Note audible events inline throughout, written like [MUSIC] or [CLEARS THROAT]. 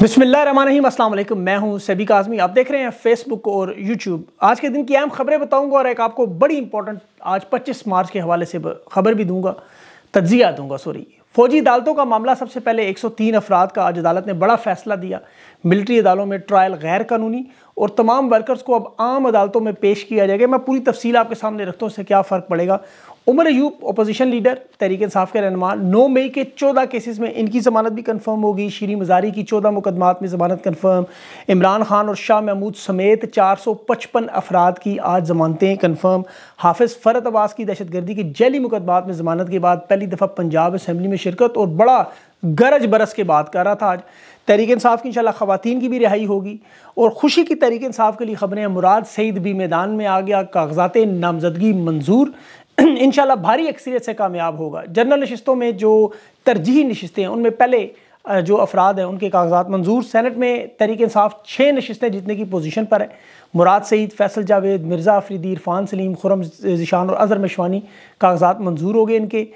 असल मैं हूं सभी का आज़मी आप देख रहे हैं फेसबुक और यूट्यूब आज के दिन की अहम खबरें बताऊंगा और एक आपको बड़ी इंपॉर्टेंट आज 25 मार्च के हवाले से खबर भी दूंगा तजिया दूंगा सॉरी फौजी अदालतों का मामला सबसे पहले 103 अफराद का आज अदालत ने बड़ा फैसला दिया मिलिट्री अदालों में ट्रायल गैर कानूनी और तमाम वर्कर्स को अब आम अदालतों में पेश किया जाएगा मैं पूरी तफसील आपके सामने रखता हूँ इससे क्या फ़र्क पड़ेगा उमर अयूब अपोजिशन लीडर तहरीक इंसाफ के रहनमान नौ मई के चौदह केसेस में इनकी जमानत भी कन्फर्म होगी श्री मजारी की चौदह मुकदमात में जमानत कन्फर्म इमरान खान और शाह महमूद समेत चार सौ पचपन अफराद की आज जमानतें कन्फर्म हाफिज़ फ़रत अब्बास की दहशत गर्दी के जैली मुकदमात में जमानत के बाद पहली दफ़ा पंजाब असम्बली में शिरकत और बड़ा गरज बरस के बाद कर रहा था आज तहरीक इसाफ़ की इंशाल्लाह ख़वातीन की भी रिहाई होगी और खुशी की तहरीक इसाफ़ के लिए ख़बरें मुराद सईद भी मैदान में आ गया कागजात नामजदगी मंजूर [CLEARS THROAT] इन भारी अक्सरियत से कामयाब होगा जनरल नशस्तों में जो तरजीह नशस्तें हैं उनमें पहले जो अफराद हैं उनके कागजात मंजूर सैनट में तहरीक साफ छः नशस्तें जीतने की पोजीशन पर है मुराद सईद फैसल जावेद मिर्ज़ा अफरीदी इरफान सलीम खुरम जिशान और अजहर मशवानी कागजात मंजूर हो गए इनके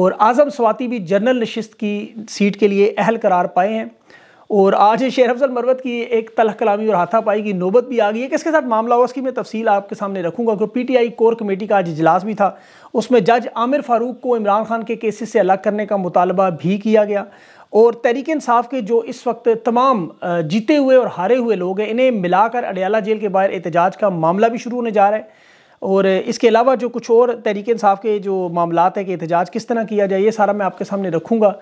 और आज़म स्वाति भी जनरल नशस्त की सीट के लिए अहल करार पाए हैं और आज शेर अफजल मरवत की एक तलह कलामी और हाथापाई की नौबत भी आ गई है किसके साथ मामला हुआ उसकी मैं तफसील आपके सामने रखूंगा क्योंकि पीटीआई कोर कमेटी का आज इजलास भी था उसमें जज आमिर फारूक को इमरान खान के केसेस से अलग करने का मुतालबा भी किया गया और तहरीक इंसाफ के जो इस वक्त तमाम जीते हुए और हारे हुए लोग हैं इन्हें मिलाकर अडयाला जेल के बाहर एहतजाज का मामला भी शुरू होने जा रहा है और इसके अलावा जो कुछ और तहरीक इंसाफ के जो मामला हैं कि एहतजाज किस तरह किया जाए ये सारा मैं आपके सामने रखूँगा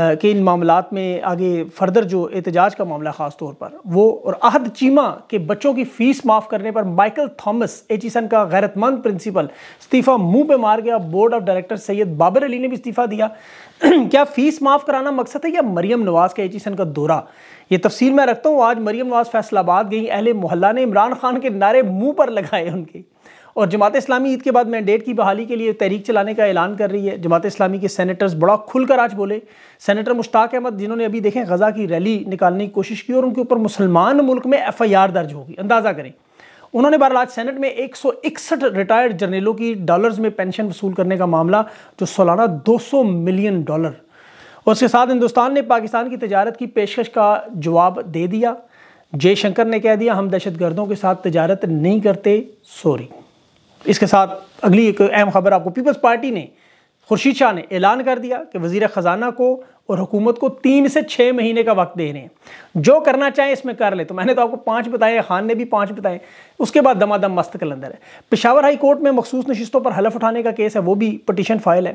कि इन मामला में आगे फर्दर जो एहतजाज का मामला ख़ास तौर पर वो और अहद चीमा के बच्चों की फ़ीस माफ़ करने पर माइकल थॉमस एचिसन का गैरतमंद प्रिंसिपल इस्तीफ़ा मुंह पे मार गया board of director Syed Babar Ali ने भी इस्तीफ़ा दिया [CLEARS THROAT] क्या फ़ीस माफ़ कराना मकसद है या मरियम नवाज़ के एचिसन का दौरा ये तफसील मैं रखता हूँ आज मरियम नवाज़ फैसलाबाद गई अहल मोहल्ला ने इमरान खान के नारे मुँह पर लगाए उनके और जमात इस्लामी ईद के बाद मैंडेट की बहाली के लिए तहरीक चलाने का ऐलान कर रही है जमात इस्लामी के सैनटर्स बड़ा खुलकर आज बोले सेनेटर मुश्ताक अहमद जिन्होंने अभी देखें गज़ा की रैली निकालने की कोशिश की और उनके ऊपर मुसलमान मुल्क में एफ़ आई आर दर्ज होगी अंदाज़ा करें उन्होंने बहरहाल सेनेट में एक सौ इकसठ रिटायर्ड जर्नलों की डॉलर्स में पेंशन वसूल करने का मामला जो सालाना दो सौ मिलियन डॉलर और उसके साथ हिंदुस्तान ने पाकिस्तान की तजारत की पेशकश का जवाब दे दिया जयशंकर ने कह दिया हम दहशतगर्दों के साथ तजारत नहीं करते सॉरी इसके साथ अगली एक अहम खबर आपको पीपल्स पार्टी ने खुर्शीद शाह ने ऐलान कर दिया कि वजीर ख़जाना को और हुकूमत को तीन से छः महीने का वक्त दे रहे हैं जो करना चाहें इसमें कर ले तो मैंने तो आपको पाँच बताए खान ने भी पाँच बताए उसके बाद दमादम मस्त कलंदर है पिशावर हाई कोर्ट में मखसूस नशस्तों पर हलफ उठाने का केस है वो भी पटिशन फाइल है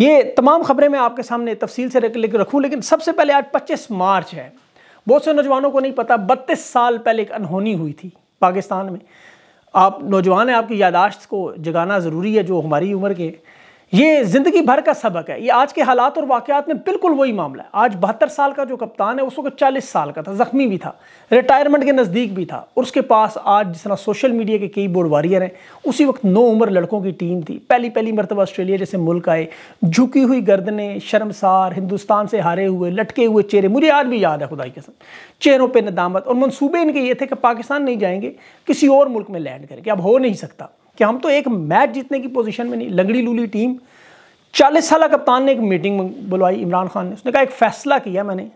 ये तमाम खबरें मैं आपके सामने तफसील से रखूँ लेकिन सबसे पहले आज पच्चीस मार्च है बहुत से नौजवानों को नहीं पता बत्तीस साल पहले एक अनहोनी हुई थी पाकिस्तान में आप नौजवान हैं आपकी यादाश्त को जगाना ज़रूरी है जो हमारी उम्र के ये ज़िंदगी भर का सबक है ये आज के हालात और वाकयात में बिल्कुल वही मामला है आज बहत्तर साल का जो कप्तान है उस वक्त चालीस साल का था ज़ख्मी भी था रिटायरमेंट के नज़दीक भी था और उसके पास आज जिस तरह सोशल मीडिया के कई बोर्ड वारियर हैं उसी वक्त नौ उम्र लड़कों की टीम थी पहली पहली मरतबा ऑस्ट्रेलिया जैसे मुल्क आए झुकी हुई गर्दने शर्मसार हिंदुस्तान से हारे हुए लटके हुए चेहरे मुझे आज भी याद है खुदाई कसम चेहरों पर नदामत और मनसूबे इनके ये थे कि पाकिस्तान नहीं जाएंगे किसी और मुल्क में लैंड करेंगे अब हो नहीं सकता कि हम तो एक मैच जीतने की पोजीशन में नहीं लंगड़ी लूली टीम चालीस साल कप्तान ने एक मीटिंग बुलवाई इमरान खान ने उसने कहा एक फ़ैसला किया मैंने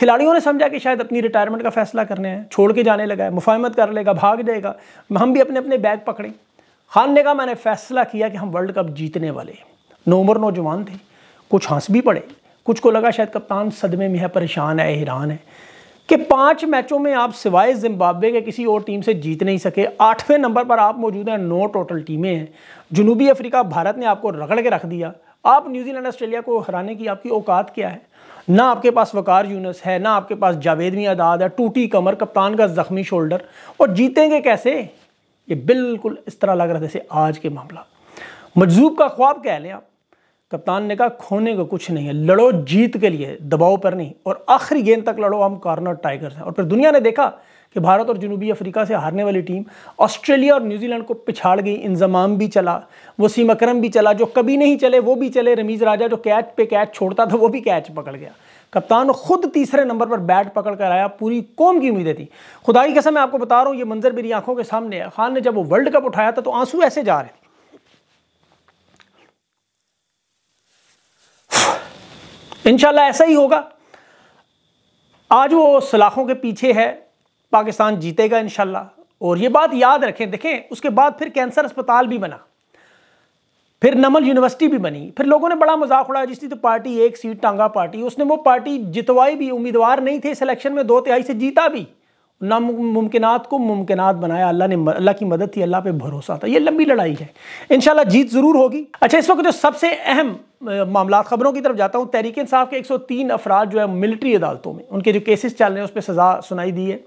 खिलाड़ियों ने समझा कि शायद अपनी रिटायरमेंट का फैसला करने है छोड़ के जाने लगा है मुफाहमत कर लेगा भाग जाएगा हम भी अपने अपने बैग पकड़ें खान ने कहा मैंने फ़ैसला किया कि हम वर्ल्ड कप जीतने वाले नौमर नौजवान थे कुछ हंस भी पड़े कुछ को लगा शायद कप्तान सदमे में है परेशान है हैरान है कि पांच मैचों में आप सिवाय जिम्बाब्वे के किसी और टीम से जीत नहीं सके आठवें नंबर पर आप मौजूद हैं नौ टोटल टीमें हैं जनूबी अफ्रीका भारत ने आपको रगड़ के रख दिया आप न्यूजीलैंड ऑस्ट्रेलिया को हराने की आपकी औकात क्या है ना आपके पास वकार यूनस है ना आपके पास जावेद में आदाद है टूटी कमर कप्तान का जख्मी शोल्डर और जीतेंगे कैसे ये बिल्कुल इस तरह लग रहा है जैसे आज के मामला मजजूब का ख्वाब कह लें आप कप्तान ने कहा खोने को कुछ नहीं है लड़ो जीत के लिए दबाव पर नहीं और आखिरी गेंद तक लड़ो हम कॉर्नर टाइगर्स हैं और फिर दुनिया ने देखा कि भारत और जनूबी अफ्रीका से हारने वाली टीम ऑस्ट्रेलिया और न्यूजीलैंड को पिछाड़ गई इंजमाम भी चला वसीम अकरम भी चला जो कभी नहीं चले वो भी चले रमीज़ राजा जो कैच पे कैच छोड़ता था वो भी कैच पकड़ गया कप्तान खुद तीसरे नंबर पर बैट पकड़ कर आया पूरी कौम की उम्मीदें थी खुदाई कसम मैं आपको बता रहा हूँ ये मंजर मेरी आंखों के सामने है खान ने जब वो वर्ल्ड कप उठाया था तो आंसू ऐसे जा रहे थे इनशाला ऐसा ही होगा आज वो सलाखों के पीछे है पाकिस्तान जीतेगा इनशाला और ये बात याद रखें देखें उसके बाद फिर कैंसर अस्पताल भी बना फिर नमल यूनिवर्सिटी भी बनी फिर लोगों ने बड़ा मजाक उड़ाया जिसकी तो पार्टी एक सीट टांगा पार्टी उसने वो पार्टी जितवाई भी उम्मीदवार नहीं थे सिलेक्शन में दो तिहाई से जीता भी नामुमकिनात को मुमकिन बनाया अल्लाह ने अल्लाह की मदद थी अल्लाह पे भरोसा था ये लंबी लड़ाई है इन जीत ज़रूर होगी अच्छा इस वक्त जो सबसे अहम मामला खबरों की तरफ जाता हूँ तहरीक साहब के एक सौ तीन अफराद जो है मिलिट्री अदालतों में उनके जो केसेस चल रहे हैं उस पर सज़ा सुनाई दी है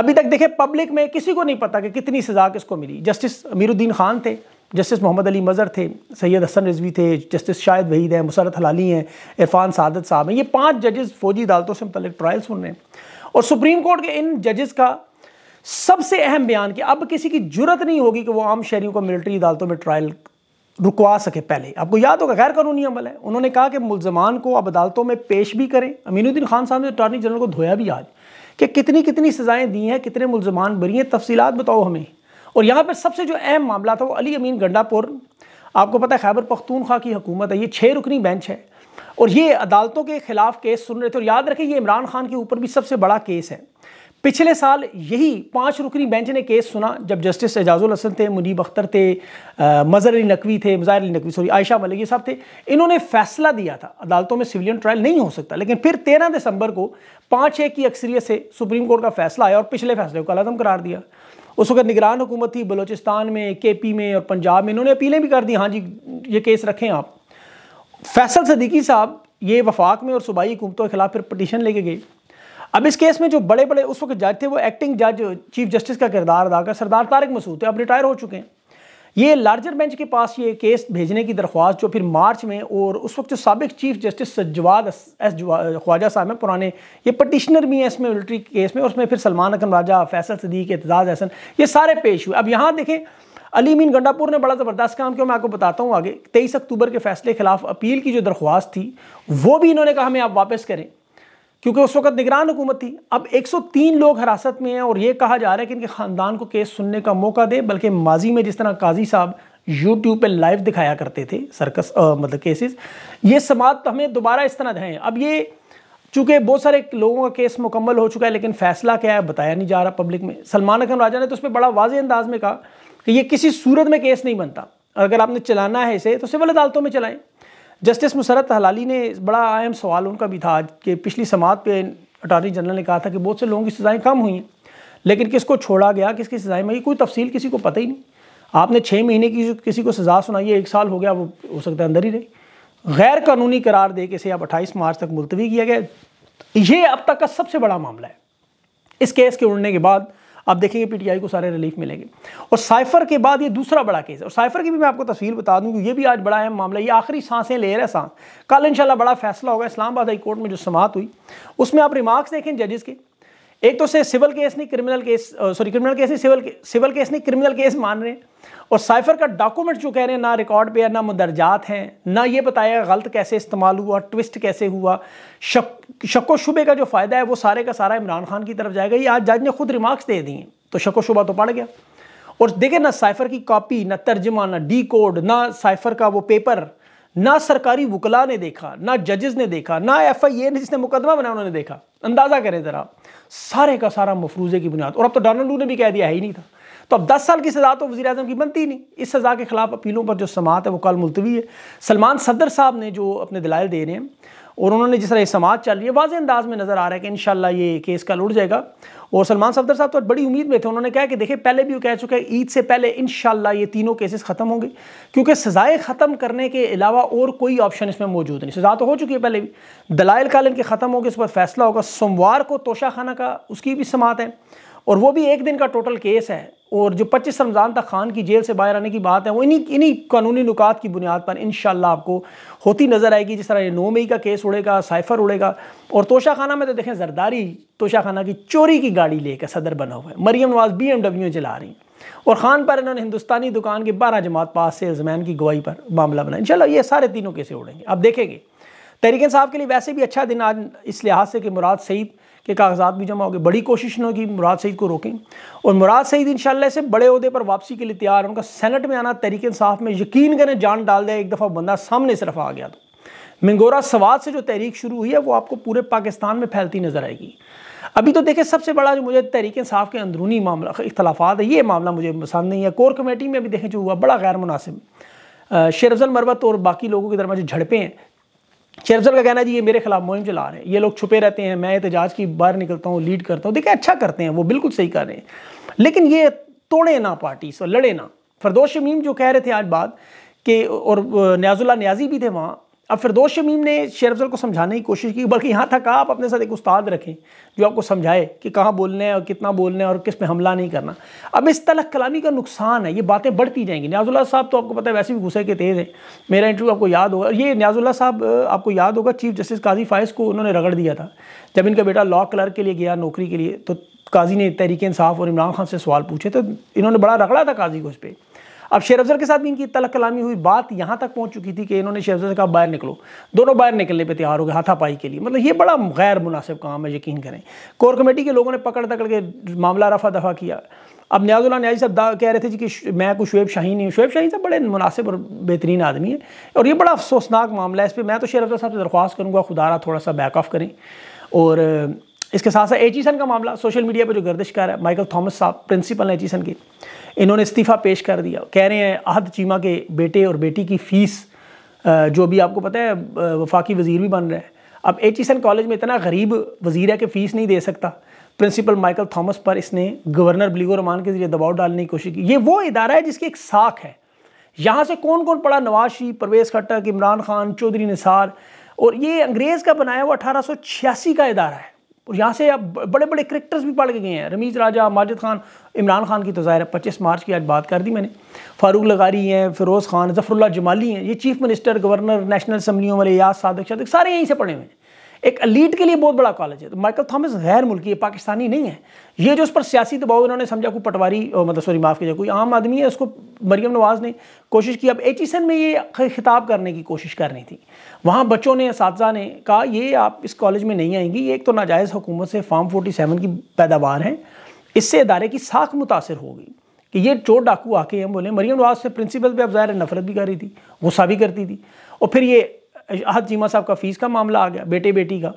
अभी तक देखे पब्लिक में किसी को नहीं पता कि कितनी सज़ा किसको मिली जस्टिस अमीरुद्दीन खान थे जस्टिस मोहम्मद अली मज़र थे सैयद हसन रिजवी थे जस्टिस शाहिद वहीद हैं मुसरत हलाली हैं इरफान सादत साहब हैं ये पाँच जजेस फ़ौजी अदालतों से मतलब ट्रायल सुन रहे हैं और सुप्रीम कोर्ट के इन जजेस का सबसे अहम बयान कि अब किसी की जरूरत नहीं होगी कि वो आम शहरियों को मिलिट्री अदालतों में ट्रायल रुकवा सके पहले आपको याद होगा गैर कानूनी अमल है उन्होंने कहा कि मुलजमान को अब अदालतों में पेश भी करें अमीनुद्दीन खान साहब ने अटॉर्नी जनरल को धोया भी आज कि कितनी कितनी सज़ाएं दी हैं कितने मुलजमान बरी हैं तफसीत बताओ हमें और यहाँ पर सबसे जो अहम मामला था वो अली अमीन गंडापुर आपको पता है खैबर पख्तूनख्वा की हुकूमत है ये छः रुकनी बेंच है और ये अदालतों के खिलाफ केस सुन रहे थे और याद रखें ये इमरान खान के ऊपर भी सबसे बड़ा केस है पिछले साल यही पांच रुकनी बेंच ने केस सुना जब जस्टिस एजाजुल हसन थे मुनीब अख्तर थे मजहर अली नकवी थे मज़ाहिर अली नकवी सॉरी आयशा मलिक साहब थे इन्होंने फैसला दिया था अदालतों में सिविलियन ट्रायल नहीं हो सकता लेकिन फिर तेरह दिसंबर को पाँच एक की अक्सरियत से सुप्रीम कोर्ट का फैसला आया और पिछले फैसले को अलहदम करार दिया उस वक्त निगरान हुकूमत थी बलोचिस्तान में के पी में और पंजाब में इन्होंने अपीलें भी कर दी हाँ जी ये केस रखें आप फैसल सदीकी साहब ये वफाक में और सूबाई हुकूमतों के खिलाफ फिर पटिशन लेके गई अब इस केस में जो बड़े बड़े उस वक्त जज थे वो एक्टिंग जज चीफ जस्टिस का किरदार अदा कर सरदार तारक मसूद थे अब रिटायर हो चुके हैं ये लार्जर बेंच के पास ये केस भेजने की दरख्वास्त जो फिर मार्च में और उस वक्त जो सबक chief justice Sajjad S Khawaja साहब हैं पुराने ये पटिशनर भी हैं इसमें मिलिट्री केस में और उसमें फिर सलमान अकम राजा फैसल सदीक एतजाज़ हसन ये सारे पेश हुए अब यहाँ देखें अली मीन गंडापुर ने बड़ा ज़बरदस्त काम किया मैं आपको बताता हूँ आगे तेईस अक्टूबर के फैसले खिलाफ अपील की जो दरख्वास्त थी वो भी इन्होंने कहा हमें आप वापस करें क्योंकि उस वक्त निगरान हुकूमत थी अब 103 लोग हिरासत में हैं और ये कहा जा रहा है कि इनके ख़ानदान को केस सुनने का मौका दे बल्कि माजी में जिस तरह काजी साहब यूट्यूब पे लाइव दिखाया करते थे सर्कस आ, मतलब केसेस ये तो हमें दोबारा इस तरह हैं अब ये चूँकि बहुत सारे लोगों का केस मुकम्मल हो चुका है लेकिन फैसला क्या है बताया नहीं जा रहा पब्लिक में सलमान खान राजा ने तो उस पर बड़ा वाज अंदाज में कहा कि ये किसी सूरत में केस नहीं बनता अगर आपने चलाना है इसे तो सिविल अदालतों में चलाएं जस्टिस मुसरत हलाली ने बड़ा अहम सवाल उनका भी था कि पिछली समात पे अटार्नी जनरल ने कहा था कि बहुत से लोगों की सज़ाएँ कम हुई हैं लेकिन किसको छोड़ा गया किसकी सज़ाएँ में कोई तफसील किसी को पता ही नहीं आपने छः महीने की किसी को सज़ा सुनाई है एक साल हो गया वो हो सकता है अंदर ही रही गैर कानूनी करार दे के इसे अब अट्ठाईस मार्च तक मुलतवी किया गया ये अब तक का सबसे बड़ा मामला है इस केस के उड़ने के बाद आप देखेंगे पीटीआई को सारे रिलीफ मिलेंगे और साइफर के बाद ये दूसरा बड़ा केस है और साइफर की भी मैं आपको तस्वीर बता दूँ ये भी आज बड़ा अहम मामला ये आखिरी सांसें ले रहा है सांस कल इंशाल्लाह बड़ा फैसला होगा इस्लामाबाद हाई कोर्ट में जो समात हुई उसमें आप रिमार्क्स देखें जजेस के एक तो से सिविल केस नहीं criminal case sorry criminal case नहीं सिविल सिविल केस नहीं क्रिमिनल केस मान रहे हैं और साइफर का डॉक्यूमेंट जो कह रहे हैं ना रिकॉर्ड पे है ना मुंदरजात हैं ना ये बताया गलत कैसे इस्तेमाल हुआ ट्विस्ट कैसे हुआ शक शको शुबे का जो फ़ायदा है वो सारे का सारा इमरान खान की तरफ जाएगा ये आज जज ने खुद रिमार्क्स दे दिए तो शको शुबा तो पड़ गया और देखे ना साइफर की कॉपी ना तर्जमा ना डी कोड ना साइफर का वो पेपर ना सरकारी वकला ने देखा ना जजेस ने देखा ना एफ आई ए ने जिसने मुकदमा बनाया उन्होंने देखा अंदाज़ा करें ज़रा आप सारे का सारा मफरूजे की बुनियाद और अब तो डोनाल्ड ने भी कह दिया है ही नहीं था तो अब 10 साल की सज़ा तो वजी अजम की बनती नहीं इस सज़ा के खिलाफ अपीलों पर जो समात है वो कल मुलतवी है सलमान सदर साहब ने जो अपने दलाल दे रहे हैं और उन्होंने जिस तरह ये समाज चल रही है वाजे अंदाज में नज़र आ रहा है कि इन ये केस कल उड़ जाएगा और सलमान सफदर साहब तो बड़ी उम्मीद में थे उन्होंने कहा कि देखिए पहले भी वो कह चुके हैं ईद से पहले इन ये तीनों केसेस ख़त्म होंगे क्योंकि सज़ाएँ ख़त्म करने के अलावा और कोई ऑप्शन इसमें मौजूद नहीं सज़ा तो हो चुकी है पहले भी दलाइल काल इनके ख़त्म होंगे इस पर फैसला होगा सोमवार को तोशा खाना का उसकी भी समात है और वो भी एक दिन का टोटल केस है और जो पच्चीस रमज़ान तक खान की जेल से बाहर आने की बात है वो इन्हीं इन्हीं कानूनी नुकात की बुनियाद पर इन आपको होती नज़र आएगी जिस तरह ये नौ मई का केस उड़ेगा साइफर उड़ेगा और तोशा खाना में तो देखें जरदारी तोशा खाना की चोरी की गाड़ी लेकर सदर बना हुआ है Maryam Nawaz B M W चला रही हैं और खान पर इन्होंने हिंदुस्तानी दुकान के बारह जमात पास से जमैन की गवाही पर मामला बनाया चलो ये सारे तीनों केसें उड़ेंगे आप देखेंगे तहरीकन साहब के लिए वैसे भी अच्छा दिन आज इस लिहाज से कि मुराद सईद के कागजात भी जमा हो गए बड़ी कोशिश ना कि मुराद सईद को रोकें और मुराद सईद इन से बड़े अहदे पर वापसी के लिए तैयार उनका सेनेट में आना तहरीक इंसाफ में यकीन करें जान डाल दिया एक दफ़ा बंदा सामने सिर्फ आ गया तो मंगोरा सवाल से जो तहरीक शुरू हुई है वो आपको पूरे पाकिस्तान में फैलती नज़र आएगी अभी तो देखें सबसे बड़ा जो मुझे तहरीक इंसाफ के अंदरूनी मामला इख्तलाफा है ये मामला मुझे पसंद नहीं है कोर कमेटी में अभी देखें जो हुआ बड़ा गैर मुनासिब शेरफल मरबत और बाकी लोगों के दरमियान जो झड़पें हैं शेरफजल का कहना है जी ये मेरे खिलाफ मुहिम चला रहे हैं ये लोग छुपे रहते हैं मैं एहतजाज की बाहर निकलता हूँ लीड करता हूँ देखिए अच्छा करते हैं वो बिल्कुल सही कर रहे हैं लेकिन ये तोड़े ना पार्टी से लड़े ना फरदोश शमीम जो कह रहे थे आज बात कि और न्याजुल्ला न्याजी भी थे वहाँ अब फिरदोश शमीम ने शेर अफजल को समझाने की कोशिश की बल्कि यहाँ तक आप अपने साथ एक उस्ताद रखें जो आपको समझाए कि कहाँ बोलना है और कितना बोलना है और किस पर हमला नहीं करना अब इस तलक कलामी का नुकसान है ये बातें बढ़ती जाएंगी न्याजुल्ला साहब तो आपको पता है वैसे भी गुस्से के तेज़ हैं मेरा इंटरव्यू आपको याद होगा ये न्याजुल्ला साहब आपको याद होगा चीफ जस्टिस काजी फायज़ को उन्होंने रगड़ दिया था जब इनका बेटा लॉ क्लर्क के लिए गया नौकरी के लिए तो काजी ने तहरीक इंसाफ और इमरान खान से सवाल पूछे तो इन्होंने बड़ा रगड़ा था काजी को उस पर अब शेर अफजल के साथ भी इनकी तलक कलामी हुई बात यहाँ तक पहुँच चुकी थी कि इन्होंने शेर अफजल से कहा बाहर निकलो दोनों बाहर निकलने पर तैयार हो गए हाथापाई के लिए मतलब ये बड़ा गैर मुनासिब काम है यकीन करें कोर कमेटी के लोगों ने पकड़ तकड़ के मामला रफा दफा किया अब न्याजुल्ला न्याजी साहब कह रहे थे जी कि मैं कुछ शुएब शाहीन नहीं हूँ शुएब शाहीन साहब बड़े मुनासिब और बेहतरीन आदमी है और ये बड़ा अफसोसनाक मामला है इस पर मैं तो शेर अफजल साहब से दरख्वास्त करूँगा खुदारा थोड़ा सा बैक ऑफ करें और इसके साथ साथ एचीसन का मामला सोशल मीडिया पर जो गर्दिश कर रहा है माइकल थॉमस साहब प्रिंसिपल हैं एचीसन के इन्होंने इस्तीफ़ा पेश कर दिया कह रहे हैं अहद चीमा के बेटे और बेटी की फ़ीस जो भी आपको पता है वफाकी वज़ीर भी बन रहे हैं अब एच एन कॉलेज में इतना गरीब वज़ी है कि फ़ीस नहीं दे सकता प्रिंसिपल माइकल थॉमस पर इसने गवर्नर बलीगो रमान के जरिए दबाव डालने की कोशिश की ये वो इदारा है जिसकी एक साख है यहाँ से कौन कौन पढ़ा नवाज शरीफ परवेज़ खट्टक इमरान खान चौधरी निसार और ये अंग्रेज़ का बनाया हुआ अठारह का इदारा है और यहाँ से आप बड़े बड़े करेक्टर्स भी पढ़ के गए हैं रमीज़ राजा माजिद खान इमरान खान की तो ज़ाहिर है पच्चीस मार्च की आज बात कर दी मैंने फारूक लगारी हैं फ़िरोज़ खान जफरुल्ला जमाली हैं ये चीफ मिनिस्टर गवर्नर नेशनल असम्बलियों वाले याद सादक शादक सारे यहीं से पढ़े हुए हैं एक अलीट के लिए बहुत बड़ा कॉलेज है तो माइकल थॉमस गैर मुल्की है पाकिस्तानी नहीं है ये जो उस पर सियासी दबाव इन्होंने समझा कोई पटवारी मतलब सॉरी माफ़ कीजिए कोई आम आदमी है उसको मरियम नवाज़ ने कोशिश की अब एचिसन में ये खिताब करने की कोशिश कर रही थी वहाँ बच्चों ने इस ने कहा ये आप इस कॉलेज में नहीं आएंगी ये एक तो नाजायज़ हुकूमत से फॉर्म फोर्टी सेवन की पैदावार है इससे इदारे की साख मुतासर होगी कि ये चोट डाकू आके हम बोले मरियम नवाज से प्रिंसिपल पर अब ज़ाहिर नफरत भी कर रही थी गुस्सा भी करती थी और फिर ये अहद चीमा साहब का फ़ीस का मामला आ गया बेटे बेटी का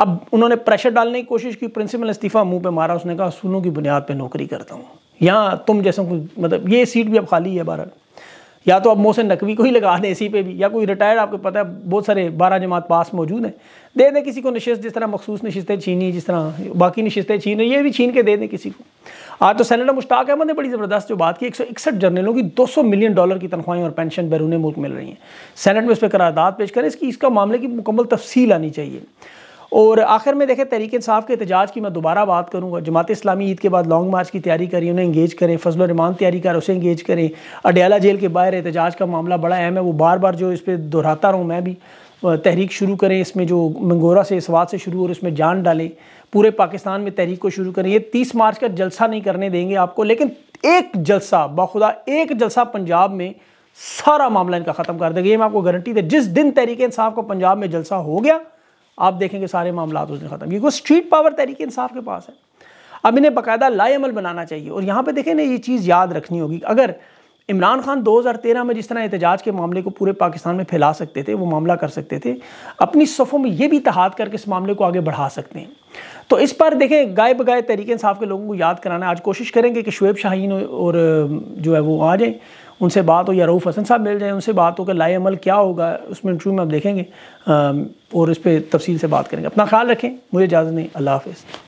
अब उन्होंने प्रेशर डालने की कोशिश की प्रिंसिपल इस्तीफ़ा मुंह पे मारा उसने कहा सुनो की बुनियाद पे नौकरी करता हूँ यहाँ तुम जैसा मतलब ये सीट भी अब खाली है बारह या तो आप मोहसिन नकवी को ही लगा दें इसी पे भी या कोई रिटायर्ड आपको पता है बहुत सारे बारह जमात पास मौजूद हैं दे दें किसी को नशस्त जिस तरह मखसूस नशस्तें छीनी जिस तरह बाकी नशस्तें छीन ये भी छीन के दे दें किसी को आज तो सैनेटर मुश्ताक अहमद ने बड़ी ज़बरदस्त जो बात की एक सौ इकसठ जर्नलों की दो सौ मिलियन डॉलर की तनख्वाहें और पेंशन बैरून मुल्क मिल रही हैं सैनट में इस पर करारदाद पेश करें इसकी इसका मामले की मुकम्मल तफसील आनी चाहिए और आखिर में देखें तहरीक इंसाफ के एहतजाज की मैं दोबारा बात करूँगा जमात इस्लामी ईद के बाद लॉन्ग मार्च की तैयारी करी उन्हें इंगेज करें फजल रमान तैयारी कर उसे इंगेज करें अडयाला जेल के बाहर एहतजाज का मामला बड़ा अहम है वो बार बार जो इस पर दोहराता रहूँ मैं भी तहरीक शुरू करें इसमें जो मंगोरा से इस से शुरू और इसमें जान डालें पूरे पाकिस्तान में तहरीक को शुरू करें ये तीस मार्च का जलसा नहीं करने देंगे आपको लेकिन एक जलसा बाखुदा एक जलसा पंजाब में सारा मामला इनका ख़त्म कर देगा ये मैं आपको गारंटी दे जिस दिन तहरीक इंसाफ का पंजाब में जलसा हो गया आप देखेंगे सारे मामला उसने खत्म ये वो स्ट्रीट पावर तहरीक इंसाफ के पास है अब इन्हें बाकायदा लाएमल बनाना चाहिए और यहाँ पर देखें ना ये चीज़ याद रखनी होगी अगर इमरान खान 2013 में जिस तरह एहतजाज के मामले को पूरे पाकिस्तान में फैला सकते थे वो मामला कर सकते थे अपनी सफ़ों में ये भी तहाद करके इस मामले को आगे बढ़ा सकते हैं तो इस पर देखें गाय बगाए तरीके इंसाफ के लोगों को याद कराना आज कोशिश करेंगे कि शुएब शाहीन और जो है वो आ जाएँ उनसे बात हो या रऊफ़ हसन साहब मिल जाए उनसे बात हो कि लाए अमल क्या होगा उसमें इंटरव्यू में आप देखेंगे और इस पर तफसील से बात करेंगे अपना ख्याल रखें मुझे इजाज़त नहीं अल्लाह हाफ़